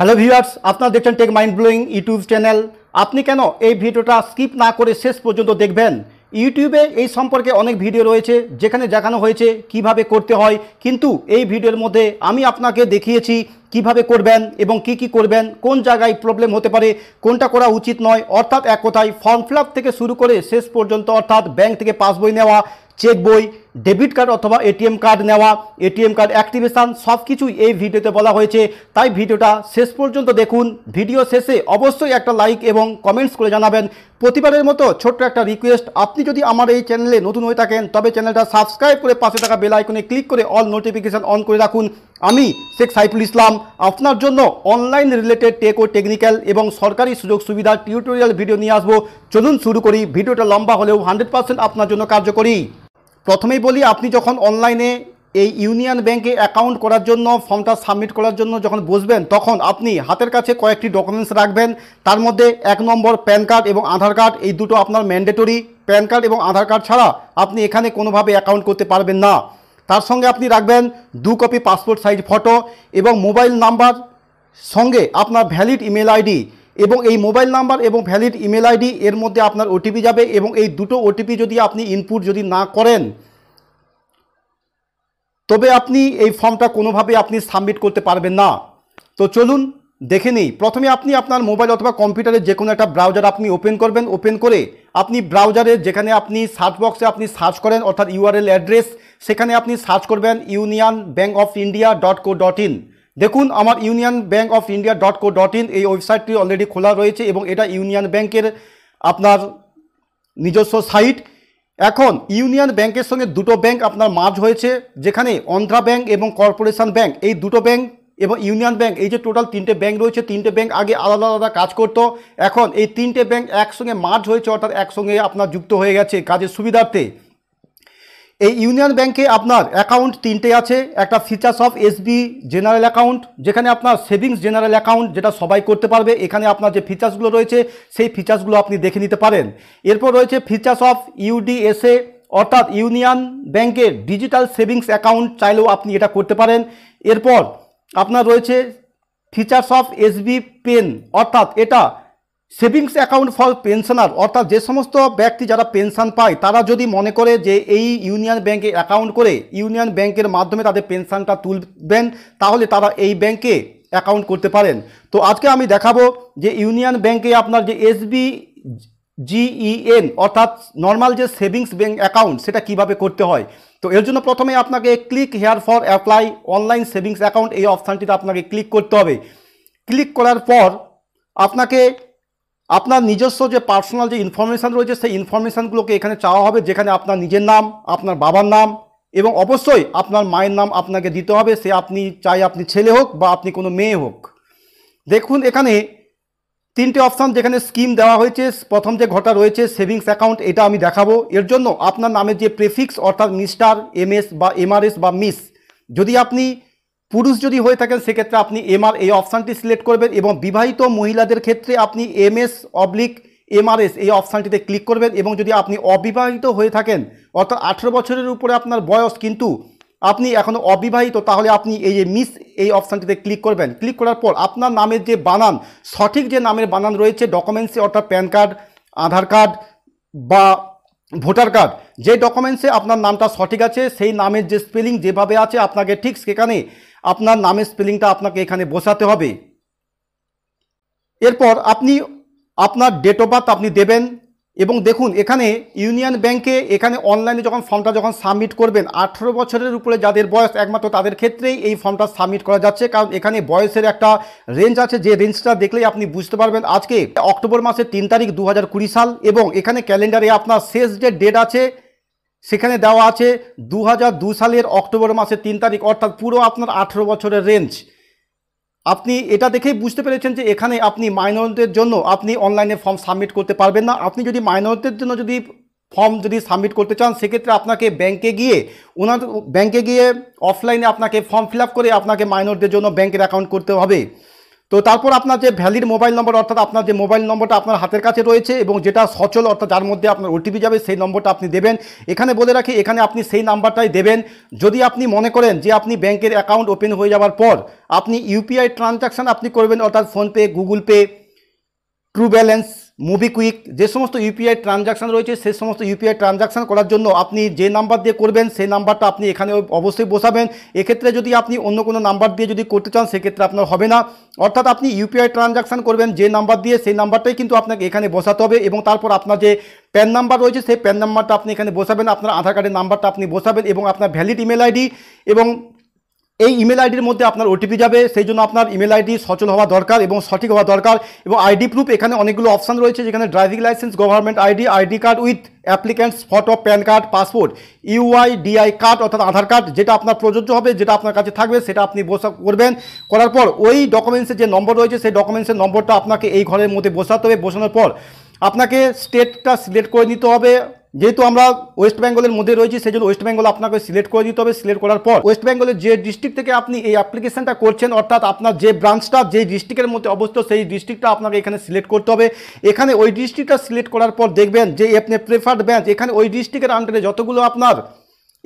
hello viewers আপনারা দেখছেন tech mind blowing YouTube channel আপনি কেন এই ভিডিওটা স্কিপ না করে শেষ পর্যন্ত দেখবেন ইউটিউবে এই সম্পর্কে অনেক ভিডিও রয়েছে যেখানে দেখানো হয়েছে কিভাবে করতে হয় কিন্তু এই ভিডিওর মধ্যে আমি আপনাকে দেখিয়েছি কিভাবে করবেন এবং কি কি করবেন কোন জায়গায় প্রবলেম হতে পারে কোনটা করা উচিত নয় অর্থাৎ এক কথায় ফর্ম ফিল থেকে শুরু করে শেষ পর্যন্ত অর্থাৎ ব্যাংক থেকে পাসবই নেওয়া চেক বই ডেবিট কার্ড অথবা এটিএম কার্ড নেওয়া এটিএম কার্ড অ্যাক্টিভেশান সব কিছুই এই ভিডিওতে বলা হয়েছে তাই ভিডিওটা শেষ পর্যন্ত দেখুন ভিডিও শেষে অবশ্যই একটা লাইক এবং কমেন্টস করে জানাবেন প্রতিবারের মতো ছোট্ট একটা রিকোয়েস্ট আপনি যদি আমার এই চ্যানেলে নতুন হয়ে থাকেন তবে চ্যানেলটা সাবস্ক্রাইব করে পাশে থাকা বেল আইকনে ক্লিক করে অল নোটিফিকেশান অন করে রাখুন আমি শেখ সাইফুল ইসলাম আপনার জন্য অনলাইন রিলেটেড টেক ও টেকনিক্যাল এবং সরকারি সুযোগ সুবিধা টিউটোরিয়াল ভিডিও নিয়ে আসবো চলুন শুরু করি ভিডিওটা লম্বা হলেও হান্ড্রেড পার্সেন্ট আপনার জন্য কার্যকরী প্রথমেই বলি আপনি যখন অনলাইনে এই ইউনিয়ন ব্যাংকে অ্যাকাউন্ট করার জন্য ফর্মটা সাবমিট করার জন্য যখন বসবেন তখন আপনি হাতের কাছে কয়েকটি ডকুমেন্টস রাখবেন তার মধ্যে এক নম্বর প্যান কার্ড এবং আধার কার্ড এই দুটো আপনার ম্যান্ডেটরি প্যান কার্ড এবং আধার কার্ড ছাড়া আপনি এখানে কোনোভাবে অ্যাকাউন্ট করতে পারবেন না তার সঙ্গে আপনি রাখবেন দু কপি পাসপোর্ট সাইজ ফটো এবং মোবাইল নাম্বার সঙ্গে আপনার ভ্যালিড ইমেল আইডি এবং এই মোবাইল নাম্বার এবং ভ্যালিড ইমেল আইডি এর মধ্যে আপনার ওটিপি যাবে এবং এই দুটো ওটিপি যদি আপনি ইনপুট যদি না করেন তবে আপনি এই ফর্মটা কোনোভাবে আপনি সাবমিট করতে পারবেন না তো চলুন দেখে নিই প্রথমে আপনি আপনার মোবাইল অথবা কম্পিউটারে যে কোনো একটা ব্রাউজার আপনি ওপেন করবেন ওপেন করে আপনি ব্রাউজারে যেখানে আপনি সার্চ বক্সে আপনি সার্চ করেন অর্থাৎ ইউআরএল অ্যাড্রেস সেখানে আপনি সার্চ করবেন Union Bank of India dot co dot in দেখুন আমার Union Bank of India dot co dot in এই ওয়েবসাইটটি অলরেডি খোলা রয়েছে এবং এটা ইউনিয়ন ব্যাংকের আপনার নিজস্ব সাইট এখন ইউনিয়ন ব্যাংকের সঙ্গে দুটো ব্যাংক আপনার মার্জ হয়েছে যেখানে অন্ধ্রা ব্যাংক এবং কর্পোরেশন ব্যাংক এই দুটো ব্যাংক এবং ইউনিয়ন ব্যাংক এই যে টোটাল তিনটে ব্যাংক রয়েছে তিনটে ব্যাংক আগে আলাদা আলাদা কাজ করত এখন এই তিনটে ব্যাংক একসঙ্গে মার্জ হয়েছে অর্থাৎ একসঙ্গে আপনার যুক্ত হয়ে গেছে কাজের সুবিধার্থে এই ইউনিয়ন ব্যাংকে আপনার অ্যাকাউন্ট তিনটে আছে একটা features of SB general account যেখানে আপনার সেভিংস জেনারেল অ্যাকাউন্ট যেটা সবাই করতে পারবে এখানে আপনার যে ফিচার্সগুলো রয়েছে সেই ফিচার্সগুলো আপনি দেখে নিতে পারেন এরপর রয়েছে ফিচার্স অফ ইউডিএসএ অর্থাৎ ইউনিয়ন ব্যাংকের ডিজিটাল সেভিংস অ্যাকাউন্ট চাইলেও আপনি এটা করতে পারেন এরপর আপনার রয়েছে ফিচার্স অফ এসবি পেন অর্থাৎ এটা সেভিংস অ্যাকাউন্ট ফর পেনশনার অর্থাৎ যে সমস্ত ব্যক্তি যারা পেনশন পায় তারা যদি মনে করে যে এই ইউনিয়ন ব্যাঙ্কে অ্যাকাউন্ট করে ইউনিয়ন ব্যাংকের মাধ্যমে তাদের পেনশনটা তুলবেন তাহলে তারা এই ব্যাংকে অ্যাকাউন্ট করতে পারেন তো আজকে আমি দেখাবো যে ইউনিয়ন ব্যাংকে আপনার যে এসবি জিইএন e অর্থাৎ নর্মাল যে সেভিংস ব্যাঙ্ক অ্যাকাউন্ট সেটা কিভাবে করতে হয় তো এর জন্য প্রথমে আপনাকে click here for apply online savings account এই অপশানটিতে আপনাকে ক্লিক করতে হবে ক্লিক করার পর আপনাকে আপনার নিজস্ব যে পার্সোনাল যে ইনফরমেশান রয়েছে সেই ইনফরমেশানগুলোকে এখানে চাওয়া হবে যেখানে আপনার নিজের নাম আপনার বাবার নাম এবং অবশ্যই আপনার মায়ের নাম আপনাকে দিতে হবে সে আপনি চাই আপনি ছেলে হোক বা আপনি কোনো মেয়ে হোক দেখুন এখানে তিনটে অপশান যেখানে স্কিম দেওয়া হয়েছে প্রথম যে ঘটা রয়েছে সেভিংস অ্যাকাউন্ট এটা আমি দেখাবো এর জন্য আপনার নামের যে প্রেফিক্স অর্থাৎ মিস্টার এমএস বা এমআরএস বা মিস যদি আপনি পুরুষ যদি হয়ে থাকেন সেক্ষেত্রে আপনি এমআর এই অপশানটি সিলেক্ট করবেন এবং বিবাহিত মহিলাদের ক্ষেত্রে আপনি এমএস অবলিক এমআরএস এই অপশানটিতে ক্লিক করবেন এবং যদি আপনি অবিবাহিত হয়ে থাকেন অর্থাৎ আঠেরো বছরের উপরে আপনার বয়স কিন্তু আপনি এখনও অবিবাহিত তাহলে আপনি এই যে মিস এই অপশানটিতে ক্লিক করবেন ক্লিক করার পর আপনার নামের যে বানান সঠিক যে নামের বানান রয়েছে ডকুমেন্টসে অর্থাৎ প্যান কার্ড আধার কার্ড বা ভোটার কার্ড যে ডকুমেন্টসে আপনার নামটা সঠিক আছে সেই নামের যে স্পেলিং যেভাবে আছে আপনাকে ঠিক সেখানে আপনার নামের স্পেলিংটা আপনাকে এখানে বসাতে হবে এরপর আপনি আপনার ডেট অফ বার্থ আপনি দেবেন এবং দেখুন এখানে ইউনিয়ন ব্যাংকে এখানে অনলাইনে যখন ফর্মটা যখন সাবমিট করবেন আঠেরো বছরের উপরে যাদের বয়স একমাত্র তাদের ক্ষেত্রেই এই ফর্মটা সাবমিট করা যাচ্ছে কারণ এখানে বয়সের একটা রেঞ্জ আছে যে রেঞ্জটা দেখলেই আপনি বুঝতে পারবেন আজকে অক্টোবর মাসের তিন তারিখ দু সাল এবং এখানে ক্যালেন্ডারে আপনার শেষ যে ডেট আছে সেখানে দেওয়া আছে দু দু সালের অক্টোবর মাসের তিন তারিখ অর্থাৎ পুরো আপনার আঠেরো বছরের রেঞ্জ আপনি এটা দেখেই বুঝতে পেরেছেন যে এখানে আপনি মাইনরদের জন্য আপনি অনলাইনে ফর্ম সাবমিট করতে পারবেন না আপনি যদি মাইনরদের জন্য যদি ফর্ম যদি সাবমিট করতে চান সেক্ষেত্রে আপনাকে ব্যাংকে গিয়ে ওনার ব্যাংকে গিয়ে অফলাইনে আপনাকে ফর্ম ফিল করে আপনাকে মাইনরদের জন্য ব্যাংকের অ্যাকাউন্ট করতে হবে তো তারপর আপনার যে ভ্যালিড মোবাইল নম্বর অর্থাৎ আপনার যে মোবাইল নম্বরটা আপনার হাতের কাছে রয়েছে এবং যেটা সচল অর্থাৎ যার মধ্যে আপনার ওটিপি যাবে সেই নম্বরটা আপনি দেবেন এখানে বলে রাখি এখানে আপনি সেই নাম্বারটাই দেবেন যদি আপনি মনে করেন যে আপনি ব্যাংকের অ্যাকাউন্ট ওপেন হয়ে যাওয়ার পর আপনি ইউপিআই ট্রানজাকশান আপনি করবেন অর্থাৎ PhonePe Google Pay True Balance MobiKwik যে সমস্ত ইউপিআই ট্রানজাকশান রয়েছে সে সমস্ত ইউপিআই ট্রানজাকশান করার জন্য আপনি যে নাম্বার দিয়ে করবেন সেই নাম্বারটা আপনি এখানে অবশ্যই বসাবেন এক্ষেত্রে যদি আপনি অন্য কোনো নাম্বার দিয়ে যদি করতে চান সেক্ষেত্রে আপনার হবে না অর্থাৎ আপনি ইউপিআই ট্রানজাকশান করবেন যে নাম্বার দিয়ে সেই নাম্বারটাই কিন্তু আপনাকে এখানে বসাতে হবে এবং তারপর আপনার যে প্যান নাম্বার রয়েছে সেই প্যান নাম্বারটা আপনি এখানে বসাবেন আপনার আধার কার্ডের নাম্বারটা আপনি বসাবেন এবং আপনার ভ্যালিড ইমেল আইডি এবং এই ইমেল আইডির মধ্যে আপনার ওটিপি যাবে সেই জন্য আপনার ইমেল আইডি সচল হওয়া দরকার এবং সঠিক হওয়া দরকার এবং আইডি প্রুফ এখানে অনেকগুলো অপশান রয়েছে যেখানে driving licence government ID ID card with applicant's photo PAN card passport UIDAI card অর্থাৎ আধার কার্ড যেটা আপনার প্রযোজ্য হবে যেটা আপনার কাছে থাকবে সেটা আপনি বসা করবেন করার পর ওই ডকুমেন্টসের যে নম্বর রয়েছে সেই ডকুমেন্টসের নম্বরটা আপনাকে এই ঘরের মধ্যে বসাতে হবে বসানোর পর আপনাকে স্টেটটা সিলেক্ট করে নিতে হবে যেহেতু আমরা ওয়েস্ট বেঙ্গলের মধ্যে রয়েছি সেই জন্য ওয়েস্ট বেঙ্গল আপনাকে সিলেক্ট করে দিতে হবে সিলেক্ট করার পর ওয়েস্ট বেঙ্গলের যে ডিস্ট্রিক্ট থেকে আপনি এই অ্যাপ্লিকেশনটা করছেন অর্থাৎ আপনার যে ব্রাঞ্চটা যে ডিস্ট্রিক্টের মধ্যে অবস্থিত সেই ডিস্ট্রিক্টটা আপনাকে এখানে সিলেক্ট করতে হবে এখানে ওই ডিস্ট্রিক্টটা সিলেক্ট করার পর দেখবেন যে আপনি প্রেফার্ড ব্যাঙ্ক এখানে ওই ডিস্ট্রিক্টের আন্ডারে যতগুলো আপনার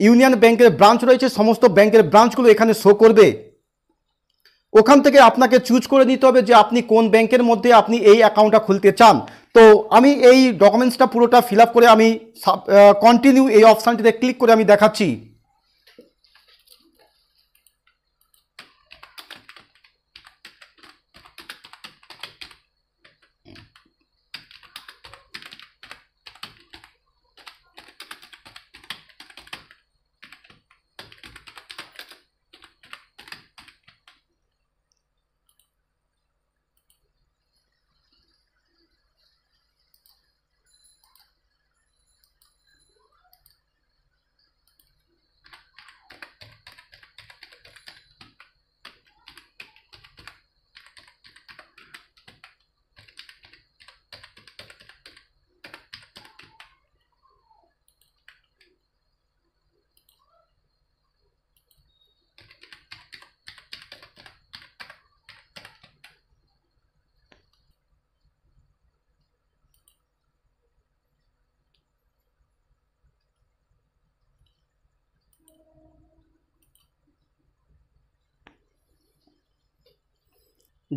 ইউনিয়ন ব্যাংকের ব্রাঞ্চ রয়েছে সমস্ত ব্যাংকের ব্রাঞ্চগুলো এখানে শো করবে ওখান থেকে আপনাকে চুজ করে নিতে হবে যে আপনি কোন ব্যাংকের মধ্যে আপনি এই অ্যাকাউন্টটা খুলতে চান তো আমি এই ডকুমেন্টসটা পুরোটা ফিল করে আমি কন্টিনিউ এই অপশানটিতে ক্লিক করে আমি দেখাচ্ছি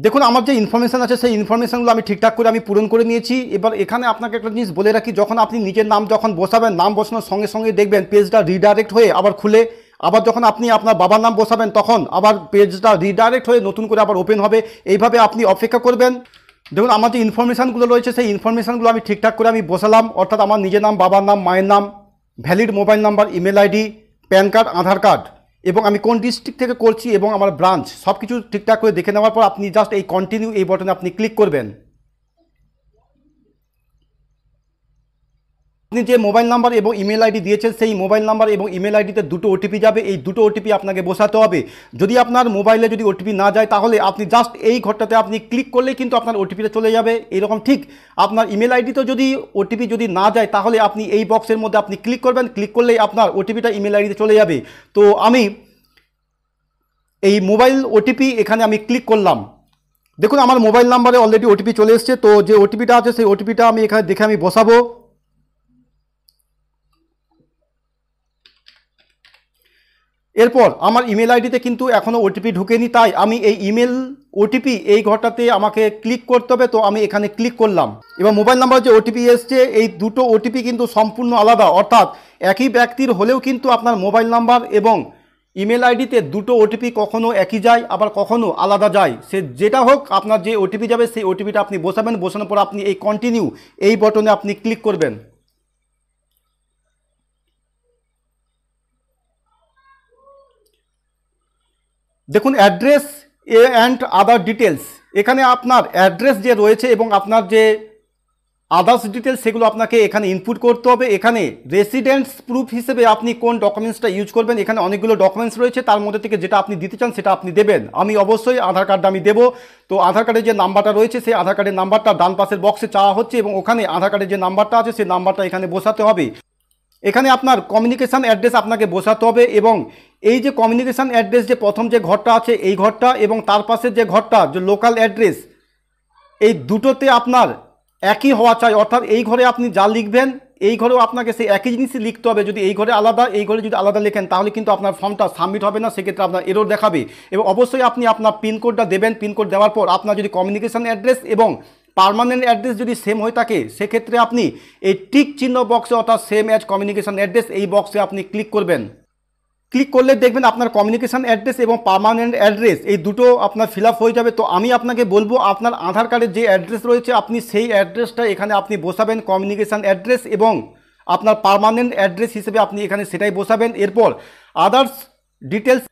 দেখুন আমার যে ইনফরমেশান আছে সেই ইনফরমেশানগুলো আমি ঠিকঠাক করে আমি পূরণ করে নিয়েছি এবার এখানে আপনাকে একটা জিনিস বলে রাখি যখন আপনি নিজের নাম যখন বসাবেন নাম বসানোর সঙ্গে সঙ্গে দেখবেন পেজটা রিডাইরেক্ট হয়ে আবার খুলে আবার যখন আপনি আপনার বাবার নাম বসাবেন তখন আবার পেজটা রিডাইরেক্ট হয়ে নতুন করে আবার ওপেন হবে এইভাবে আপনি অপেক্ষা করবেন দেখুন আমার যে ইনফরমেশানগুলো রয়েছে সেই ইনফরমেশানগুলো আমি ঠিকঠাক করে আমি বসালাম অর্থাৎ আমার নিজের নাম বাবার নাম মায়ের নাম valid mobile number email ID PAN card Aadhaar card এবং আমি কোন ডিস্ট্রিক্ট থেকে করছি এবং আমার ব্রাঞ্চ সব কিছু ঠিকঠাক করে দেখে নেওয়ার পর আপনি জাস্ট এই কন্টিনিউ এই বটনে আপনি ক্লিক করবেন আপনি যে মোবাইল নাম্বার এবং ইমেল আইডি দিয়েছেন সেই মোবাইল নাম্বার এবং ইমেল আইডিতে দুটো ওটিপি যাবে এই দুটো ওটিপি আপনাকে বসাতে হবে যদি আপনার মোবাইলে যদি ওটিপি না যায় তাহলে আপনি জাস্ট এই ঘরটাতে আপনি ক্লিক করলেই কিন্তু আপনার ওটিপিটা চলে যাবে এরকম ঠিক আপনার ইমেল আইডিতে যদি ওটিপি যদি না যায় তাহলে আপনি এই বক্সের মধ্যে আপনি ক্লিক করবেন ক্লিক করলেই আপনার ওটিপিটা ইমেল আইডিতে চলে যাবে তো আমি এই মোবাইল ওটিপি এখানে আমি ক্লিক করলাম দেখুন আমার মোবাইল নাম্বারে অলরেডি ওটিপি চলে এসছে তো যে ওটিপিটা আছে সেই ওটিপিটা আমি এখানে দেখে আমি বসাবো এরপর আমার ইমেল আইডিতে কিন্তু এখনও ওটিপি ঢুকেনি তাই আমি এই ইমেল ওটিপি এই ঘরটাতে আমাকে ক্লিক করতে হবে তো আমি এখানে ক্লিক করলাম এবার মোবাইল নাম্বার যে ওটিপি এসছে এই দুটো ওটিপি কিন্তু সম্পূর্ণ আলাদা অর্থাৎ একই ব্যক্তির হলেও কিন্তু আপনার মোবাইল নাম্বার এবং ইমেল আইডিতে দুটো ওটিপি কখনও একই যায় আবার কখনও আলাদা যায় সে যেটা হোক আপনার যে ওটিপি যাবে সেই ওটিপিটা আপনি বসাবেন বসানোর পর আপনি এই কন্টিনিউ এই বটনে আপনি ক্লিক করবেন দেখুন address a and other details এখানে আপনার অ্যাড্রেস যে রয়েছে এবং আপনার যে আদার্স ডিটেলস সেগুলো আপনাকে এখানে ইনপুট করতে হবে এখানে রেসিডেন্স প্রুফ হিসেবে আপনি কোন ডকুমেন্টসটা ইউজ করবেন এখানে অনেকগুলো ডকুমেন্টস রয়েছে তার মধ্যে থেকে যেটা আপনি দিতে চান সেটা আপনি দেবেন আমি অবশ্যই আধার কার্ডটা আমি দেবো তো আধার কার্ডের যে নাম্বারটা রয়েছে সেই আধার কার্ডের নাম্বারটা ডান পাশের বক্সে চাওয়া হচ্ছে এবং ওখানে আধার কার্ডের যে নাম্বারটা আছে সেই নাম্বারটা এখানে বসাতে হবে এখানে আপনার কমিউনিকেশান অ্যাড্রেস আপনাকে বসাতে হবে এবং এই যে কমিউনিকেশান অ্যাড্রেস যে প্রথম যে ঘরটা আছে এই ঘরটা এবং তার পাশের যে ঘরটা যে লোকাল অ্যাড্রেস এই দুটোতে আপনার একই হওয়া চাই অর্থাৎ এই ঘরে আপনি যা লিখবেন এই ঘরেও আপনাকে সেই একই জিনিসই লিখতে হবে যদি এই ঘরে আলাদা এই ঘরে যদি আলাদা লেখেন তাহলে কিন্তু আপনার ফর্মটা সাবমিট হবে না সেক্ষেত্রে আপনার এরোর দেখাবে এবং অবশ্যই আপনি আপনার পিনকোডটা দেবেন পিনকোড দেওয়ার পর আপনার যদি কমিউনিকেশান অ্যাড্রেস এবং পারমানেন্ট অ্যাড্রেস যদি সেম হয়ে থাকে সেক্ষেত্রে আপনি এই টিক চিহ্ন বক্সে অর্থাৎ সেম অ্যাজ কমিউনিকেশান অ্যাড্রেস এই বক্সে আপনি ক্লিক করবেন ক্লিক করলে দেখবেন আপনার কমিউনিকেশান অ্যাড্রেস এবং পারমানেন্ট অ্যাড্রেস এই দুটো আপনার ফিল হয়ে যাবে তো আমি আপনাকে বলবো আপনার আধার কার্ডের যে অ্যাড্রেস রয়েছে আপনি সেই অ্যাড্রেসটা এখানে আপনি বসাবেন কমিউনিকেশান অ্যাড্রেস এবং আপনার পারমানেন্ট অ্যাড্রেস হিসেবে আপনি এখানে সেটাই বসাবেন এরপর আদার্স ডিটেলস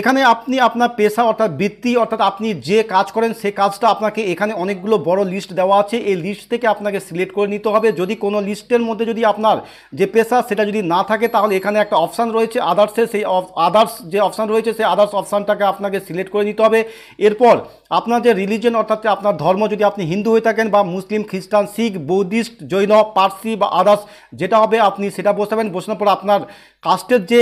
এখানে আপনি আপনার পেশা অর্থাৎ বৃত্তি অর্থাৎ আপনি যে কাজ করেন সে কাজটা আপনাকে এখানে অনেকগুলো বড় লিস্ট দেওয়া আছে এই লিস্ট থেকে আপনাকে সিলেক্ট করে নিতে হবে যদি কোনো লিস্টের মধ্যে যদি আপনার যে পেশা সেটা যদি না থাকে তাহলে এখানে একটা অপশান রয়েছে আদার্সে সেই আদার্স যে অপশান রয়েছে সেই আদার্স অপশানটাকে আপনাকে সিলেক্ট করে নিতে হবে এরপর আপনার যে রিলিজন অর্থাৎ আপনার ধর্ম যদি আপনি হিন্দু হয়ে থাকেন বা মুসলিম খ্রিস্টান শিখ বৌদ্ধিস্ট জৈন পার্সি বা আদার্স যেটা হবে আপনি সেটা বসাবেন বসানোর পর আপনার কাস্টের যে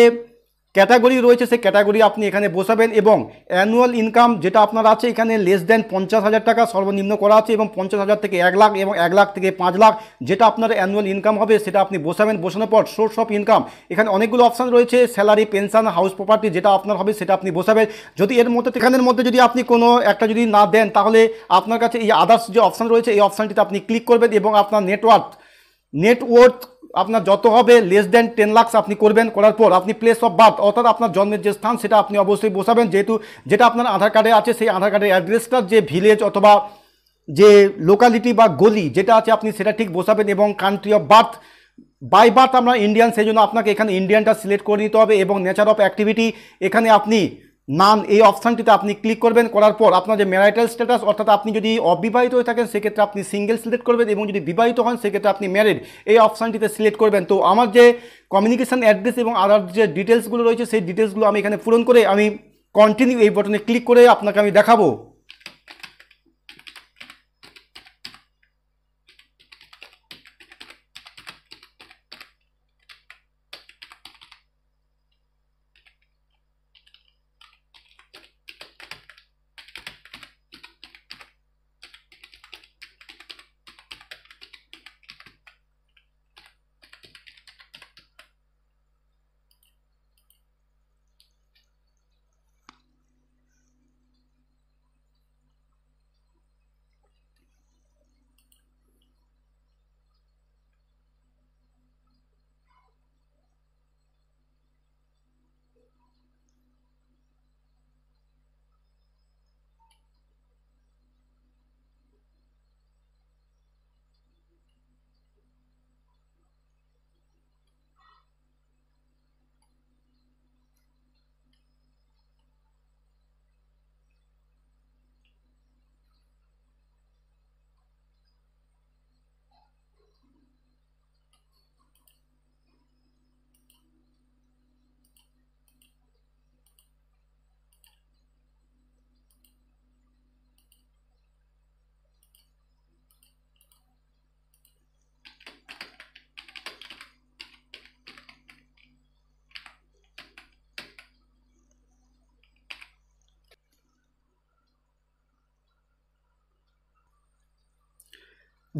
ক্যাটাগরি রয়েছে সেই ক্যাটাগরি আপনি এখানে বসাবেন এবং অ্যানুয়াল ইনকাম যেটা আপনার আছে এখানে লেস দেন পঞ্চাশ হাজার টাকা সর্বনিম্ন করা আছে এবং পঞ্চাশ হাজার থেকে এক লাখ এবং এক লাখ থেকে পাঁচ লাখ যেটা আপনার অ্যানুয়াল ইনকাম হবে সেটা আপনি বসাবেন বসানোর পর সোর্স অফ ইনকাম এখানে অনেকগুলো অপশান রয়েছে স্যালারি পেনশন হাউস প্রপার্টি যেটা আপনার হবে সেটা আপনি বসাবেন যদি এর মধ্যে এখানের মধ্যে যদি আপনি কোনো একটা যদি না দেন তাহলে আপনার কাছে এই আদার্স যে অপশান রয়েছে এই অপশানটিতে আপনি ক্লিক করবেন এবং আপনার নেটওয়ার্ক নেটওয়ার্ক আপনার যত হবে লেস দেন টেন লাক্স আপনি করবেন করার পর আপনি প্লেস অফ বার্থ অর্থাৎ আপনার জন্মের যে স্থান সেটা আপনি অবশ্যই বসাবেন যেহেতু যেটা আপনার আধার কার্ডে আছে সেই আধার কার্ডের অ্যাড্রেসটা যে ভিলেজ অথবা যে লোকালিটি বা গলি যেটা আছে আপনি সেটা ঠিক বসাবেন এবং country of birth by birth আমরা ইন্ডিয়ান সেই জন্য আপনাকে এখানে ইন্ডিয়ানটা সিলেক্ট করে নিতে হবে এবং নেচার অফ অ্যাক্টিভিটি এখানে আপনি নাম এই অপশানটিতে আপনি ক্লিক করবেন করার পর আপনার যে ম্যারাইটাল স্ট্যাটাস অর্থাৎ আপনি যদি অবিবাহিত হয়ে থাকেন সেক্ষেত্রে আপনি সিঙ্গেল সিলেক্ট করবেন এবং যদি বিবাহিত হন সেক্ষেত্রে আপনি ম্যারিড এই অপশানটিতে সিলেক্ট করবেন তো আমার যে কমিউনিকেশান অ্যাড্রেস এবং আদার যে ডিটেলসগুলো রয়েছে সেই ডিটেলসগুলো আমি এখানে পূরণ করে আমি কন্টিনিউ এই বটনে ক্লিক করে আপনাকে আমি দেখাবো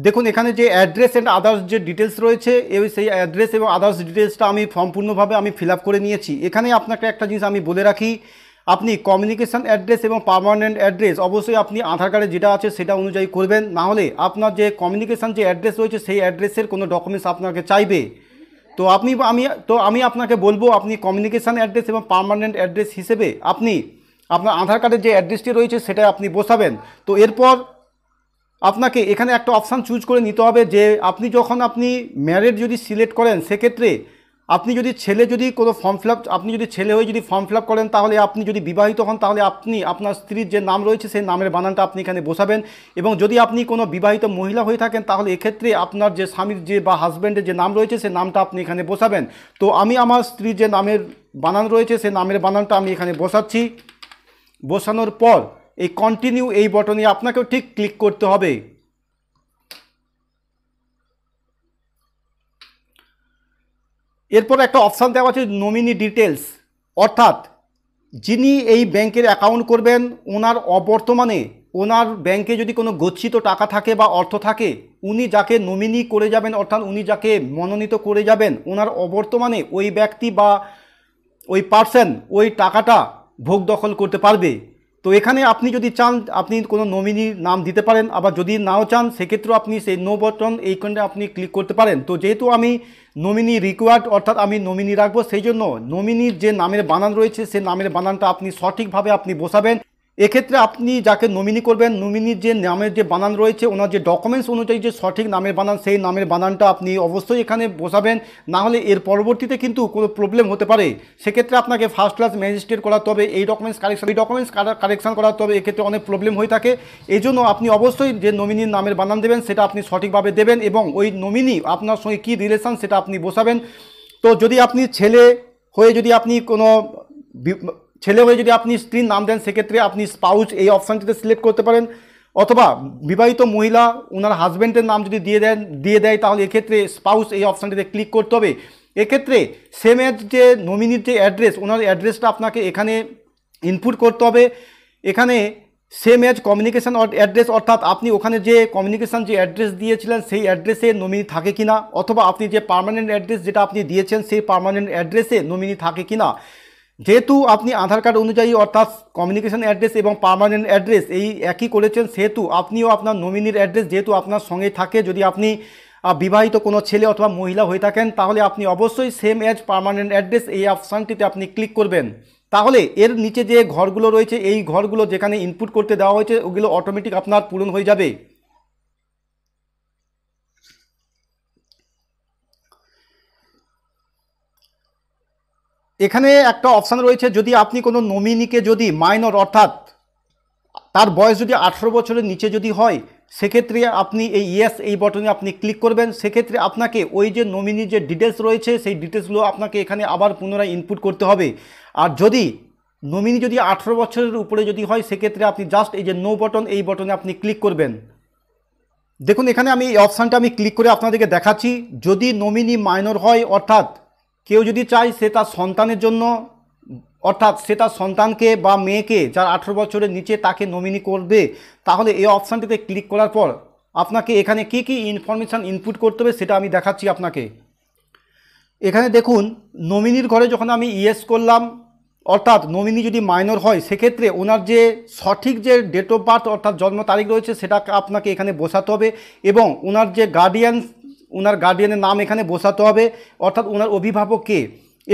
দেখুন এখানে যে অ্যাড্রেস অ্যান্ড আদার্স যে ডিটেলস রয়েছে সেই অ্যাড্রেস এবং আদার্স ডিটেলসটা আমি সম্পূর্ণভাবে আমি ফিল করে নিয়েছি এখানে আপনাকে একটা জিনিস আমি বলে রাখি আপনি কমিউনিকেশান অ্যাড্রেস এবং পারমানেন্ট অ্যাড্রেস অবশ্যই আপনি আধার কার্ডে যেটা আছে সেটা অনুযায়ী করবেন নাহলে আপনার যে কমিউনিকেশান যে অ্যাড্রেস রয়েছে সেই অ্যাড্রেসের কোনো ডকুমেন্টস আপনাকে চাইবে তো আপনি আমি তো আমি আপনাকে বলবো আপনি কমিউনিকেশান অ্যাড্রেস এবং পারমানেন্ট অ্যাড্রেস হিসেবে আপনি আপনার আধার কার্ডের যে অ্যাড্রেসটি রয়েছে সেটা আপনি বসাবেন তো এরপর আপনাকে এখানে একটা অপশান চুজ করে নিতে হবে যে আপনি যখন আপনি ম্যারেড যদি সিলেক্ট করেন সেক্ষেত্রে আপনি যদি ছেলে যদি কোনো ফর্ম ফিল আপনি যদি ছেলে হয়ে যদি ফর্ম ফিল করেন তাহলে আপনি যদি বিবাহিত হন তাহলে আপনি আপনার স্ত্রীর যে নাম রয়েছে সেই নামের বানানটা আপনি এখানে বসাবেন এবং যদি আপনি কোনো বিবাহিত মহিলা হয়ে থাকেন তাহলে এক্ষেত্রে আপনার যে স্বামীর যে বা হাজব্যান্ডের যে নাম রয়েছে সেই নামটা আপনি এখানে বসাবেন তো আমি আমার স্ত্রীর যে নামের বানান রয়েছে সেই নামের বানানটা আমি এখানে বসাচ্ছি বসানোর পর এই কন্টিনিউ এই বটনে আপনাকেও ঠিক ক্লিক করতে হবে এরপর একটা অপশান দেওয়া আছে নমিনি ডিটেলস অর্থাৎ যিনি এই ব্যাংকের অ্যাকাউন্ট করবেন ওনার অবর্তমানে ওনার ব্যাংকে যদি কোনো গচ্ছিত টাকা থাকে বা অর্থ থাকে উনি যাকে নমিনি করে যাবেন অর্থাৎ উনি যাকে মনোনীত করে যাবেন ওনার অবর্তমানে ওই ব্যক্তি বা ওই পার্সন ওই টাকাটা ভোগ দখল করতে পারবে তো এখানে আপনি যদি চান আপনি কোনো নমিনির নাম দিতে পারেন আবার যদি নাও চান সেক্ষেত্রেও আপনি সেই নো বটন এইখানে আপনি ক্লিক করতে পারেন তো যেহেতু আমি নমিনি রিকোয়ার্ড অর্থাৎ আমি নমিনি রাখবো সেই জন্য নমিনির যে নামের বানান রয়েছে সে নামের বানানটা আপনি সঠিকভাবে আপনি বসাবেন এক্ষেত্রে আপনি যাকে নমিনি করবেন নমিনির যে নামের যে বানান রয়েছে ওনার যে ডকুমেন্টস অনুযায়ী যে সঠিক নামের বানান সেই নামের বানানটা আপনি অবশ্যই এখানে বসাবেন না হলে এর পরবর্তীতে কিন্তু কোনো প্রবলেম হতে পারে সেক্ষেত্রে আপনাকে ফার্স্ট ক্লাস ম্যাজিস্ট্রেট করাতে হবে এই ডকুমেন্টস কারেকশন এই ডকুমেন্টস কারেকশন করাতে হবে এক্ষেত্রে অনেক প্রবলেম হয়ে থাকে এই জন্য আপনি অবশ্যই যে নমিনির নামের বানান দেবেন সেটা আপনি সঠিকভাবে দেবেন এবং ওই নমিনি আপনার সঙ্গে কী রিলেশান সেটা আপনি বসাবেন তো যদি আপনি ছেলে হয়ে যদি আপনি কোনো ছেলে হয়ে যদি আপনি স্ত্রীর নাম দেন সেক্ষেত্রে আপনি স্পাউচ এই অপশানটিতে সিলেক্ট করতে পারেন অথবা বিবাহিত মহিলা ওনার হাজব্যান্ডের নাম যদি দিয়ে দেন দিয়ে দেয় তাহলে এক্ষেত্রে স্পাউস এই অপশানটিতে ক্লিক করতে হবে এক্ষেত্রে সেম এজ যে নমিনির যে অ্যাড্রেস ওনার অ্যাড্রেসটা আপনাকে এখানে ইনপুট করতে হবে এখানে সেম এজ কমিউনিকেশান অ্যাড্রেস অর্থাৎ আপনি ওখানে যে কমিউনিকেশান যে অ্যাড্রেস দিয়েছিলেন সেই অ্যাড্রেসে নমিনি থাকে কিনা অথবা আপনি যে পার্মানেন্ট অ্যাড্রেস যেটা আপনি দিয়েছেন সেই পার্মানেন্ট অ্যাড্রেসে নমিনি থাকে কিনা যেহেতু আপনি আধার কার্ড অনুযায়ী অর্থাৎ কমিউনিকেশন অ্যাড্রেস এবং পারমানেন্ট অ্যাড্রেস এই একই করেছেন সেহেতু আপনিও আপনার নমিনির অ্যাড্রেস যেহেতু আপনার সঙ্গে থাকে যদি আপনি বিবাহিত কোনো ছেলে অথবা মহিলা হয়ে থাকেন তাহলে আপনি অবশ্যই সেম অ্যাজ পারমানেন্ট অ্যাড্রেস এই অপশানটিতে আপনি ক্লিক করবেন তাহলে এর নিচে যে ঘরগুলো রয়েছে এই ঘরগুলো যেখানে ইনপুট করতে দেওয়া হয়েছে ওগুলো অটোমেটিক আপনার পূরণ হয়ে যাবে এখানে একটা অপশান রয়েছে যদি আপনি কোনো নমিনিকে যদি মাইনর অর্থাৎ তার বয়স যদি আঠেরো বছরের নিচে যদি হয় সেক্ষেত্রে আপনি এই ইয়েস এই বটনে আপনি ক্লিক করবেন সেক্ষেত্রে আপনাকে ওই যে নমিনির যে ডিটেলস রয়েছে সেই ডিটেলসগুলো আপনাকে এখানে আবার পুনরায় ইনপুট করতে হবে আর যদি নমিনি যদি আঠেরো বছরের উপরে যদি হয় সেক্ষেত্রে আপনি জাস্ট এই যে নো বটন এই বটনে আপনি ক্লিক করবেন দেখুন এখানে আমি এই অপশানটা আমি ক্লিক করে আপনাদেরকে দেখাচ্ছি যদি নমিনি মাইনর হয় অর্থাৎ কেউ যদি চায় সে তার সন্তানের জন্য অর্থাৎ সে তার সন্তানকে বা মেয়েকে যার আঠেরো বছরের নিচে তাকে নমিনি করবে তাহলে এই অপশানটিতে ক্লিক করার পর আপনাকে এখানে কি কি ইনফরমেশান ইনপুট করতে হবে সেটা আমি দেখাচ্ছি আপনাকে এখানে দেখুন নমিনির ঘরে যখন আমি ইয়েস করলাম অর্থাৎ নমিনি যদি মাইনর হয় সেক্ষেত্রে ওনার যে সঠিক যে ডেট অফ বার্থ অর্থাৎ জন্ম তারিখ রয়েছে সেটা আপনাকে এখানে বসাতে হবে এবং ওনার যে গার্ডিয়ান ওনার গার্ডিয়ানের নাম এখানে বসাতে হবে অর্থাৎ ওনার অভিভাবককে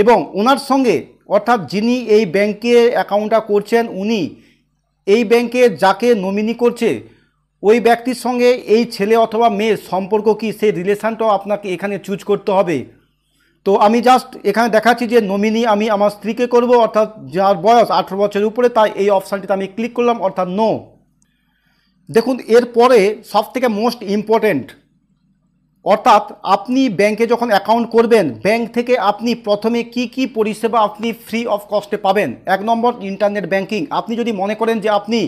এবং ওনার সঙ্গে অর্থাৎ যিনি এই ব্যাংকে অ্যাকাউন্টটা করছেন উনি এই ব্যাংকে যাকে নমিনি করছে ওই ব্যক্তির সঙ্গে এই ছেলে অথবা মেয়ের সম্পর্ক কি সেই রিলেশানটাও আপনাকে এখানে চুজ করতে হবে তো আমি জাস্ট এখানে দেখাচ্ছি যে নমিনি আমি আমার স্ত্রীকে করব অর্থাৎ যার বয়স আঠেরো বছরের উপরে তাই এই অপশানটিতে আমি ক্লিক করলাম অর্থাৎ নো দেখুন এরপরে সবথেকে মোস্ট ইম্পর্ট্যান্ট অর্থাৎ আপনি ব্যাংকে যখন অ্যাকাউন্ট করবেন ব্যাংক থেকে আপনি প্রথমে কি কি পরিষেবা আপনি ফ্রি অফ কস্টে পাবেন এক নম্বর ইন্টারনেট ব্যাংকিং আপনি যদি মনে করেন যে আপনি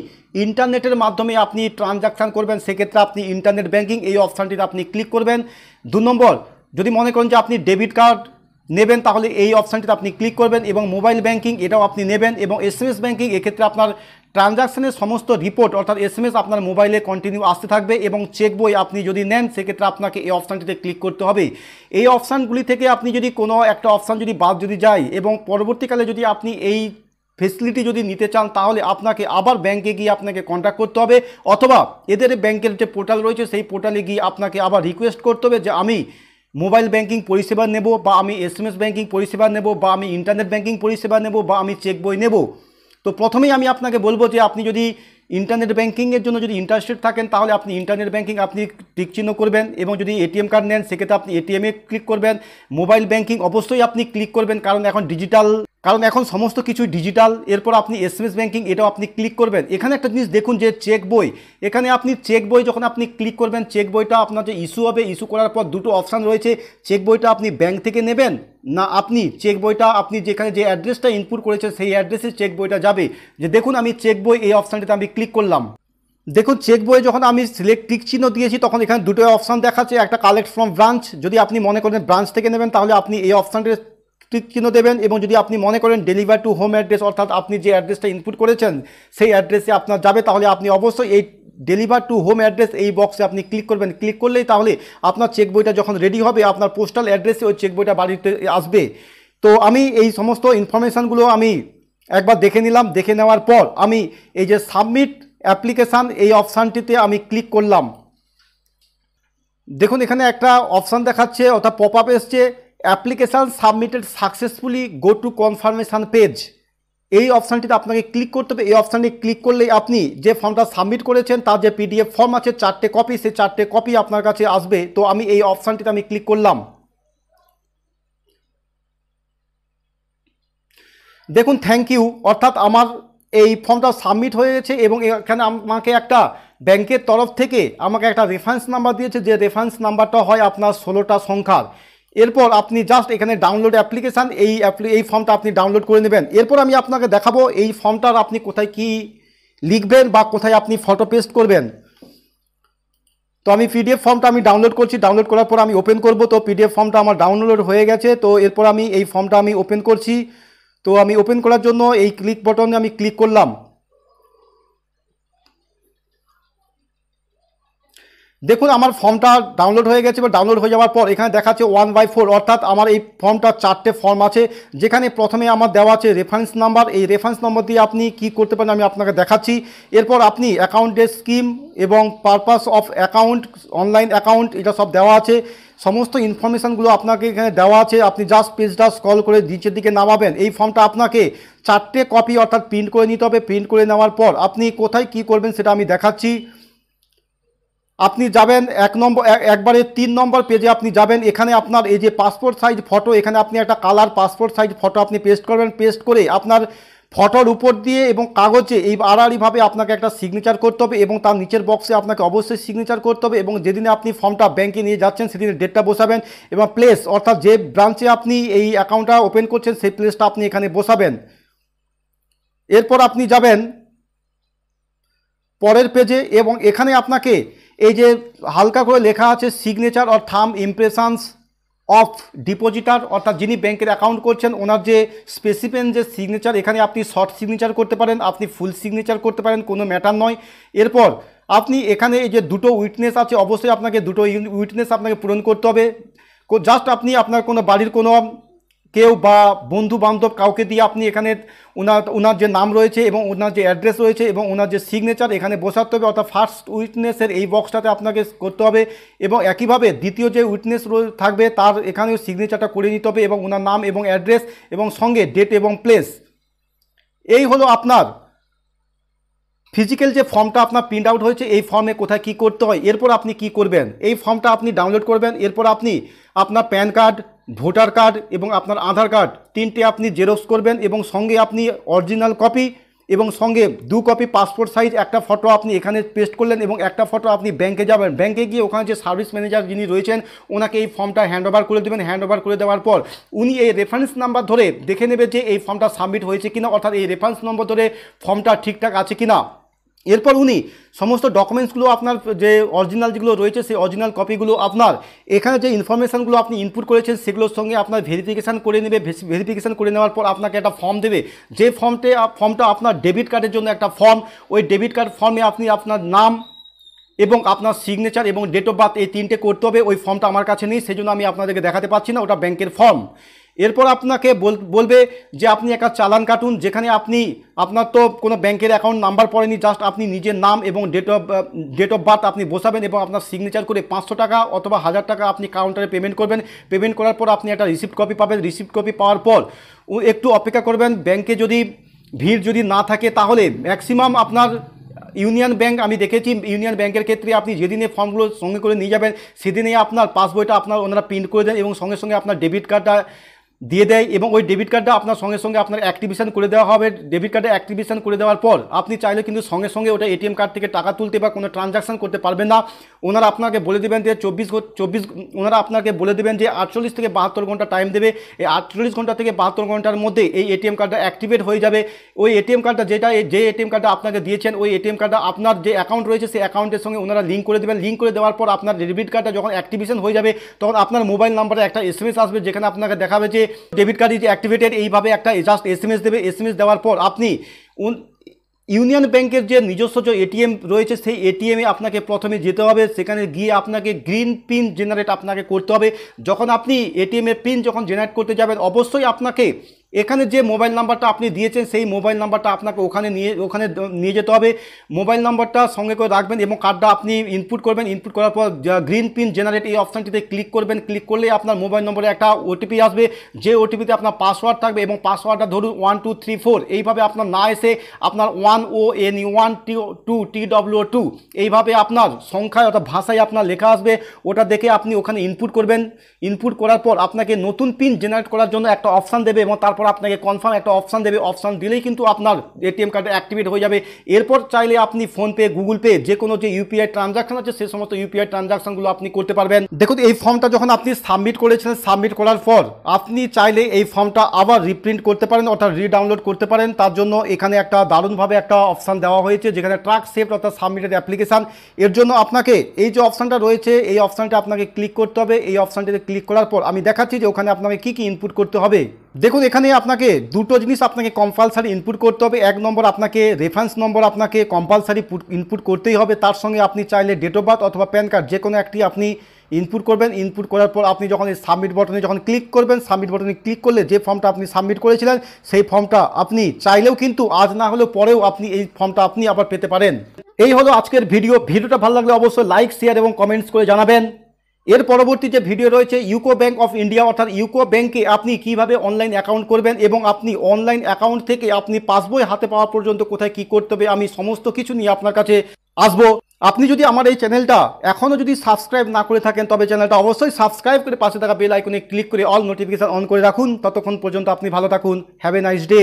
ইন্টারনেটের মাধ্যমে আপনি ট্রানজাকশান করবেন সেক্ষেত্রে আপনি ইন্টারনেট ব্যাংকিং এই অপশানটিতে আপনি ক্লিক করবেন দু নম্বর যদি মনে করেন যে আপনি ডেবিট কার্ড নেবেন তাহলে এই অপশানটিতে আপনি ক্লিক করবেন এবং মোবাইল ব্যাংকিং এটাও আপনি নেবেন এবং এস এম এস ব্যাঙ্কিং এক্ষেত্রে আপনার ট্রানজাকশানের সমস্ত রিপোর্ট অর্থাৎ এস এম এস আপনার মোবাইলে কন্টিনিউ আসতে থাকবে এবং চেক বই আপনি যদি নেন সেক্ষেত্রে আপনাকে এই অপশানটিতে ক্লিক করতে হবে এই অপশানগুলি থেকে আপনি যদি কোনো একটা অপশান যদি বাদ যদি যায় এবং পরবর্তীকালে যদি আপনি এই ফেসিলিটি যদি নিতে চান তাহলে আপনাকে আবার ব্যাংকে গিয়ে আপনাকে কন্ট্যাক্ট করতে হবে অথবা এদের ব্যাংকের যে পোর্টাল রয়েছে সেই পোর্টালে গিয়ে আপনাকে আবার রিকোয়েস্ট করতে হবে যে আমি মোবাইল ব্যাংকিং পরিষেবা নেব বা আমি এস এম এস ব্যাংকিং পরিষেবা নেব বা আমি ইন্টারনেট ব্যাংকিং পরিষেবা নেব বা আমি চেক বই নেব তো প্রথমেই আমি আপনাকে বলবো যে আপনি যদি ইন্টারনেট ব্যাঙ্কিংয়ের জন্য যদি ইন্টারেস্টেড থাকেন তাহলে আপনি ইন্টারনেট ব্যাঙ্কিং আপনি টিকচিহ্ন চিহ্ন করবেন এবং যদি এটিএম কার্ড নেন সেক্ষেত্রে আপনি এটিএমে ক্লিক করবেন মোবাইল ব্যাঙ্কিং অবশ্যই আপনি ক্লিক করবেন কারণ এখন ডিজিটাল কারণ এখন সমস্ত কিছু ডিজিটাল এরপর আপনি এস এম এস ব্যাঙ্কিং এটাও আপনি ক্লিক করবেন এখানে একটা জিনিস দেখুন যে চেক বই এখানে আপনি চেক বই যখন আপনি ক্লিক করবেন চেক বইটা আপনার যে ইস্যু হবে ইস্যু করার পর দুটো অপশান রয়েছে চেক বইটা আপনি ব্যাঙ্ক থেকে নেবেন না আপনি চেক বইটা আপনি যেখানে যে অ্যাড্রেসটা ইনপুট করেছেন সেই অ্যাড্রেসে চেক বইটা যাবে যে দেখুন আমি চেক বই এই অপশানটিতে আমি ক্লিক করলাম দেখুন চেক বই যখন আমি সিলেক্ট টিক চিহ্ন দিয়েছি তখন এখানে দুটো অপশান দেখাচ্ছে একটা কালেক্ট ফ্রম ব্রাঞ্চ যদি আপনি মনে করেন ব্রাঞ্চ থেকে নেবেন তাহলে আপনি এই অপশানটি চিহ্ন দেবেন এবং যদি আপনি মনে করেন ডেলিভার টু হোম অ্যাড্রেস অর্থাৎ আপনি যে অ্যাড্রেসটা ইনপুট করেছেন সেই অ্যাড্রেসে আপনার যাবে তাহলে আপনি অবশ্যই এই ডেলিভার টু হোম অ্যাড্রেস এই বক্সে আপনি ক্লিক করবেন ক্লিক করলেই তাহলে আপনার চেক বইটা যখন রেডি হবে আপনার পোস্টাল অ্যাড্রেসে ওই চেক বইটা বাড়িতে আসবে তো আমি এই সমস্ত ইনফরমেশানগুলো আমি একবার দেখে নিলাম দেখে নেওয়ার পর আমি এই যে সাবমিট অ্যাপ্লিকেশান এই অপশানটিতে আমি ক্লিক করলাম দেখুন এখানে একটা অপশান দেখাচ্ছে অর্থাৎ পপ আপ এসছে application submitted successfully go to confirmation page এই অপশানটিতে আপনাকে ক্লিক করতে হবে এই অপশানটি ক্লিক করলেই আপনি যে ফর্মটা সাবমিট করেছেন তার যে পিডিএফ ফর্ম আছে চারটে কপি সেই চারটে কপি আপনার কাছে আসবে তো আমি এই অপশানটিতে আমি ক্লিক করলাম দেখুন থ্যাংক ইউ অর্থাৎ আমার এই ফর্মটা সাবমিট হয়ে গেছে এবং এখানে আমাকে একটা ব্যাংকের তরফ থেকে আমাকে একটা রেফারেন্স নাম্বার দিয়েছে যে রেফারেন্স নাম্বারটা হয় আপনার ষোলোটা সংখ্যার এরপর আপনি জাস্ট এখানে ডাউনলোড অ্যাপ্লিকেশান এই এই ফর্মটা আপনি ডাউনলোড করে নেবেন এরপর আমি আপনাকে দেখাবো এই ফর্মটার আপনি কোথায় কি লিখবেন বা কোথায় আপনি ফটো পেস্ট করবেন তো আমি পিডিএফ ফর্মটা আমি ডাউনলোড করছি ডাউনলোড করার পর আমি ওপেন করব তো পিডিএফ ফর্মটা আমার ডাউনলোড হয়ে গেছে তো এরপর আমি এই ফর্মটা আমি ওপেন করছি তো আমি ওপেন করার জন্য এই ক্লিক বটনে আমি ক্লিক করলাম দেখুন আমার ফর্মটা ডাউনলোড হয়ে গেছে বা ডাউনলোড হয়ে যাওয়ার পর এখানে দেখাচ্ছে ওয়ান বাই ফোর অর্থাৎ আমার এই ফর্মটা চারটে ফর্ম আছে যেখানে প্রথমে আমার দেওয়া আছে রেফারেন্স নাম্বার এই রেফারেন্স নম্বর দিয়ে আপনি কি করতে পারেন আমি আপনাকে দেখাচ্ছি এরপর আপনি অ্যাকাউন্টের স্কিম এবং purpose of account online account এটা সব দেওয়া আছে সমস্ত ইনফরমেশানগুলো আপনাকে এখানে দেওয়া আছে আপনি জাস্ট পেজটা স্কল করে নিচের দিকে নামাবেন এই ফর্মটা আপনাকে চারটে কপি অর্থাৎ প্রিন্ট করে নিতে হবে প্রিন্ট করে নেওয়ার পর আপনি কোথায় কি করবেন সেটা আমি দেখাচ্ছি আপনি যাবেন এক নম্বর একবারে তিন নম্বর পেজে আপনি যাবেন এখানে আপনার এই যে পাসপোর্ট সাইজ ফটো এখানে আপনি একটা কালার পাসপোর্ট সাইজ ফটো আপনি পেস্ট করবেন পেস্ট করে আপনার ফটোর উপর দিয়ে এবং কাগজে এই আড়াআড়িভাবে আপনাকে একটা সিগনেচার করতে হবে এবং তার নিচের বক্সে আপনাকে অবশ্যই সিগনেচার করতে হবে এবং যেদিনে আপনি ফর্মটা ব্যাঙ্কে নিয়ে যাচ্ছেন সেদিনে ডেটটা বসাবেন এবং প্লেস অর্থাৎ যে ব্রাঞ্চে আপনি এই অ্যাকাউন্টটা ওপেন করছেন সেই প্লেসটা আপনি এখানে বসাবেন এরপর আপনি যাবেন পরের পেজে এবং এখানে আপনাকে এই যে হালকা করে লেখা আছে signature or thumb impressions of depositor অর্থাৎ যিনি ব্যাংকের অ্যাকাউন্ট করছেন ওনার যে স্পেসিপেন যে সিগনেচার এখানে আপনি শর্ট সিগনেচার করতে পারেন আপনি ফুল সিগনেচার করতে পারেন কোনো ম্যাটার নয় এরপর আপনি এখানে এই যে দুটো উইটনেস আছে অবশ্যই আপনাকে দুটো উইটনেস আপনাকে পূরণ করতে হবে জাস্ট আপনি আপনার কোনো বাড়ির কোনো কেউ বা বন্ধু বান্ধব কাউকে দিয়ে আপনি এখানে ওনার ওনার যে নাম রয়েছে এবং ওনার যে অ্যাড্রেস রয়েছে এবং ওনার যে সিগনেচার এখানে বসাতে হবে অর্থাৎ ফার্স্ট উইটনেসের এই বক্সটাতে আপনাকে করতে হবে এবং একইভাবে দ্বিতীয় যে উইটনেস থাকবে তার এখানেও সিগনেচারটা করে নিতে হবে এবং ওনার নাম এবং অ্যাড্রেস এবং সঙ্গে ডেট এবং প্লেস এই হলো আপনার ফিজিক্যাল যে ফর্মটা আপনার প্রিন্ট আউট হয়েছে এই ফর্মে কোথায় কি করতে হয় এরপর আপনি কি করবেন এই ফর্মটা আপনি ডাউনলোড করবেন এরপর আপনি আপনার প্যান কার্ড ভোটার কার্ড এবং আপনার আধার কার্ড তিনটে আপনি জেরক্স করবেন এবং সঙ্গে আপনি অরিজিনাল কপি এবং সঙ্গে দু কপি পাসপোর্ট সাইজ একটা ফটো আপনি এখানে পেস্ট করলেন এবং একটা ফটো আপনি ব্যাংকে যাবেন ব্যাংকে গিয়ে ওখানে যে সার্ভিস ম্যানেজার যিনি রয়েছেন ওনাকে এই ফর্মটা হ্যান্ড ওভার করে দেবেন হ্যান্ড ওভার করে দেওয়ার পর উনি এই রেফারেন্স নাম্বার ধরে দেখে নেবে যে এই ফর্মটা সাবমিট হয়েছে কিনা অর্থাৎ এই রেফারেন্স নম্বর ধরে ফর্মটা ঠিকঠাক আছে কিনা এরপর উনি সমস্ত ডকুমেন্টসগুলো আপনার যে অরিজিনাল যেগুলো রয়েছে সেই অরিজিনাল কপিগুলো আপনার এখানে যে ইনফরমেশানগুলো আপনি ইনপুট করেছেন সেগুলোর সঙ্গে আপনার ভেরিফিকেশান করে নেবে ভেরিফিকেশান করে নেওয়ার পর আপনাকে একটা ফর্ম দেবে যে ফর্মটে ফর্মটা আপনার ডেবিট কার্ডের জন্য একটা ফর্ম ওই ডেবিট কার্ড ফর্মে আপনি আপনার নাম এবং আপনার সিগনেচার এবং ডেট অফ বার্থ এই তিনটে করতে হবে ওই ফর্মটা আমার কাছে নেই সেজন্য আমি আপনাদেরকে দেখাতে পারছি না ওটা ব্যাংকের ফর্ম এরপর আপনাকে বলবে যে আপনি একটা চালান কাটুন যেখানে আপনি আপনার তো কোনো ব্যাংকের অ্যাকাউন্ট নাম্বার পড়েনি জাস্ট আপনি নিজের নাম এবং date of date of birth আপনি বসাবেন এবং আপনার সিগনেচার করে পাঁচশো টাকা অথবা হাজার টাকা আপনি কাউন্টারে পেমেন্ট করবেন পেমেন্ট করার পর আপনি একটা রিসিপ্ট কপি পাবেন রিসিপ্ট কপি পাওয়ার পর একটু অপেক্ষা করবেন ব্যাংকে যদি ভিড় যদি না থাকে তাহলে ম্যাক্সিমাম আপনার ইউনিয়ন ব্যাংক আমি দেখেছি ইউনিয়ন ব্যাংকের ক্ষেত্রে আপনি যেদিনে ফর্মগুলো সঙ্গে করে নিয়ে যাবেন সেদিনে আপনার পাসবইটা আপনার ওনারা প্রিন্ট করে দেন এবং সঙ্গে সঙ্গে আপনার ডেবিট কার্ডটা দিয়ে দেয় এবং ওই ডেবিট কার্ডটা আপনার সঙ্গে সঙ্গে আপনার অ্যাক্টিভেশন করে দেওয়া হবে ডেবিট কার্ডে অ্যাক্টিভেশন করে দেওয়ার পর আপনি চাইলে কিন্তু সঙ্গে সঙ্গে ওটা এটিএম কার্ড থেকে টাকা তুলতে বা কোনো ট্রানজাকশান করতে পারবেন না ওনারা আপনাকে বলে দেবেন যে চব্বিশ চব্বিশ ওনারা আপনাকে বলে দেবেন যে আটচল্লিশ থেকে বাহাত্তর ঘন্টা টাইম দেবে এই আটচল্লিশ ঘন্টা থেকে বাহাত্তর ঘন্টার মধ্যে এই এটিএম কার্ডটা অ্যাক্টিভেট হয়ে যাবে ওই এটিএম কার্ডটা যেটা যে এটিএম কার্ডটা আপনাকে দিয়েছেন ওই এটিএম কার্ডটা আপনার যে অ্যাকাউন্ট রয়েছে সেই অ্যাকাউন্টের সঙ্গে ওনারা লিঙ্ক করে দেবেন লিঙ্ক করে দেওয়ার পর আপনার ডেবিট কার্ডটা যখন অ্যাক্টিভেশন হয়ে যাবে তখন আপনার মোবাইল নাম্বারে একটা এস আসবে যেখানে আপনাকে দেখাবে যে ডেবিট কার্ড ইজ অ্যাক্টিভেটেড এইভাবে একটা জাস্ট এস এম এস দেবে এস এম এস দেওয়ার পর আপনি ইউনিয়ন ব্যাংকের যে নিজস্ব যে এটিএম রয়েছে সেই এটিএমে আপনাকে প্রথমে যেতে হবে সেখানে গিয়ে আপনাকে গ্রিন পিন জেনারেট আপনাকে করতে হবে যখন আপনি এটিএমের পিন যখন জেনারেট করতে যাবেন অবশ্যই আপনাকে এখানে যে মোবাইল নাম্বারটা আপনি দিয়েছেন সেই মোবাইল নাম্বারটা আপনাকে ওখানে নিয়ে ওখানে নিয়ে যেতে হবে মোবাইল নাম্বারটা সঙ্গে করে রাখবেন এবং কার্ডটা আপনি ইনপুট করবেন ইনপুট করার পর গ্রিন পিন জেনারেট এই অপশানটিতে ক্লিক করবেন ক্লিক করলে আপনার মোবাইল নম্বরে একটা ওটিপি আসবে যে ওটিপিতে আপনার পাসওয়ার্ড থাকবে এবং পাসওয়ার্ডটা ধরুন ওয়ান টু থ্রি ফোর এইভাবে আপনার না এসে আপনার one O N E one T two T W two এইভাবে আপনার সংখ্যায় অর্থাৎ ভাষায় আপনার লেখা আসবে ওটা দেখে আপনি ওখানে ইনপুট করবেন ইনপুট করার পর আপনাকে নতুন পিন জেনারেট করার জন্য একটা অপশান দেবে এবং তারপর তারপর আপনাকে কনফার্ম একটা অপশান দেবে অপশান দিলেই কিন্তু আপনার এটিএম কার্ড অ্যাক্টিভেট হয়ে যাবে এরপর চাইলে আপনি ফোনপে গুগল পে যে কোনো যে ইউপিআই ট্রানজাকশন আছে সে সমস্ত ইউপিআই ট্রানজাকশনগুলো আপনি করতে পারবেন দেখুন এই ফর্মটা যখন আপনি সাবমিট করেছিলেন সাবমিট করার পর আপনি চাইলে এই ফর্মটা আবার রিপ্রিন্ট করতে পারেন অর্থাৎ রিডাউনলোড করতে পারেন তার জন্য এখানে একটা দারুণভাবে একটা অপশান দেওয়া হয়েছে যেখানে ট্রাক সেভ অর্থাৎ সাবমিটেড অ্যাপ্লিকেশান এর জন্য আপনাকে এই যে অপশানটা রয়েছে এই অপশানটা আপনাকে ক্লিক করতে হবে এই অপশানটিতে ক্লিক করার পর আমি দেখাচ্ছি যে ওখানে আপনাকে কী কী ইনপুট করতে হবে দেখুন এখানে আপনাকে দুটো জিনিস আপনাকে কম্পালসারি ইনপুট করতে হবে এক নম্বর আপনাকে রেফারেন্স নম্বর আপনাকে কম্পালসারি ইনপুট করতেই হবে তার সঙ্গে আপনি চাইলে ডেট অফ বার্থ অথবা প্যান কার্ড যে কোনো একটি আপনি ইনপুট করবেন ইনপুট করার পর আপনি যখন এই সাবমিট বটনে যখন ক্লিক করবেন সাবমিট বটনে ক্লিক করলে যে ফর্মটা আপনি সাবমিট করেছিলেন সেই ফর্মটা আপনি চাইলেও কিন্তু আজ না হলেও পরেও আপনি এই ফর্মটা আপনি আবার পেতে পারেন এই হলো আজকের ভিডিও ভিডিওটা ভালো লাগলে অবশ্যই লাইক শেয়ার এবং কমেন্টস করে জানাবেন এর পরবর্তী যে ভিডিও রয়েছে ইউকো ব্যাঙ্ক অফ ইন্ডিয়া অর্থাৎ ইউকো ব্যাঙ্কে আপনি কিভাবে অনলাইন অ্যাকাউন্ট করবেন এবং আপনি অনলাইন অ্যাকাউন্ট থেকে আপনি পাসবই হাতে পাওয়া পর্যন্ত কোথায় কি করতে হবে আমি সমস্ত কিছু নিয়ে আপনার কাছে আসবো আপনি যদি আমার এই চ্যানেলটা এখনও যদি সাবস্ক্রাইব না করে থাকেন তবে চ্যানেলটা অবশ্যই সাবস্ক্রাইব করে পাশে থাকা বেল আইকনে ক্লিক করে অল নোটিফিকেশান অন করে রাখুন ততক্ষণ পর্যন্ত আপনি ভালো থাকুন হ্যাভ এ নাইস ডে